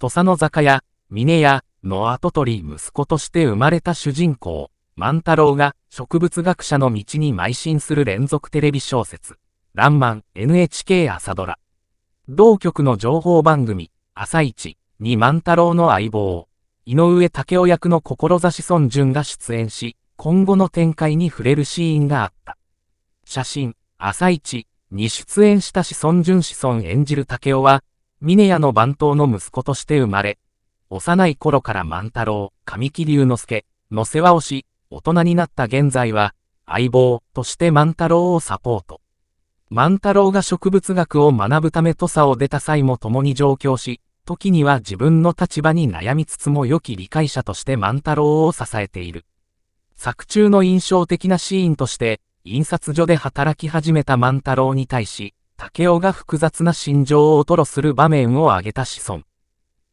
土佐の坂屋、峰屋の跡取り息子として生まれた主人公、万太郎が植物学者の道に邁進する連続テレビ小説、らんまん NHK 朝ドラ。同局の情報番組、朝一に万太郎の相棒、井上武雄役の志孫淳が出演し、今後の展開に触れるシーンがあった。写真、朝一に出演した子孫淳子孫演じる武雄は、峰屋の番頭の息子として生まれ、幼い頃から万太郎、神木隆之介の世話をし、大人になった現在は、相棒として万太郎をサポート。万太郎が植物学を学ぶため土佐を出た際も共に上京し、時には自分の立場に悩みつつも良き理解者として万太郎を支えている。作中の印象的なシーンとして、印刷所で働き始めた万太郎に対し、武雄が複雑な心情を吐露する場面を挙げた子孫。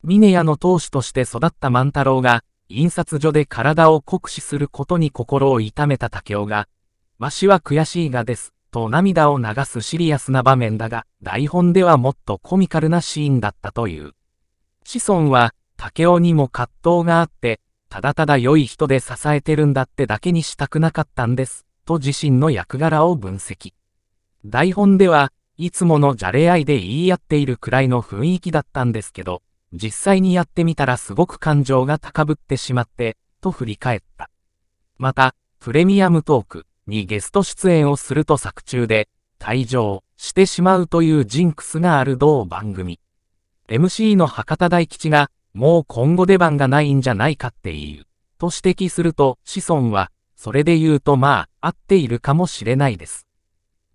峰屋の当主として育った万太郎が、印刷所で体を酷使することに心を痛めた武雄が、わしは悔しいがです、と涙を流すシリアスな場面だが、台本ではもっとコミカルなシーンだったという。子孫は、武雄にも葛藤があって、ただただ良い人で支えてるんだってだけにしたくなかったんです、と自身の役柄を分析。台本では、いつものじゃれ合いで言い合っているくらいの雰囲気だったんですけど、実際にやってみたらすごく感情が高ぶってしまって、と振り返った。また、プレミアムトークにゲスト出演をすると作中で、退場してしまうというジンクスがある同番組。MC の博多大吉が、もう今後出番がないんじゃないかっていう、と指摘すると、子孫は、それで言うとまあ、合っているかもしれないです。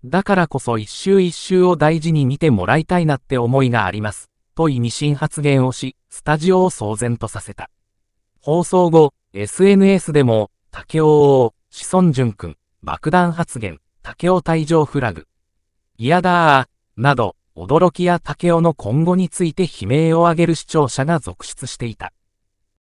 だからこそ一周一周を大事に見てもらいたいなって思いがあります。と意味深発言をし、スタジオを騒然とさせた。放送後、SNS でも、竹尾王、子孫淳君、爆弾発言、竹尾退場フラグ。嫌だー、など、驚きや竹尾の今後について悲鳴を上げる視聴者が続出していた。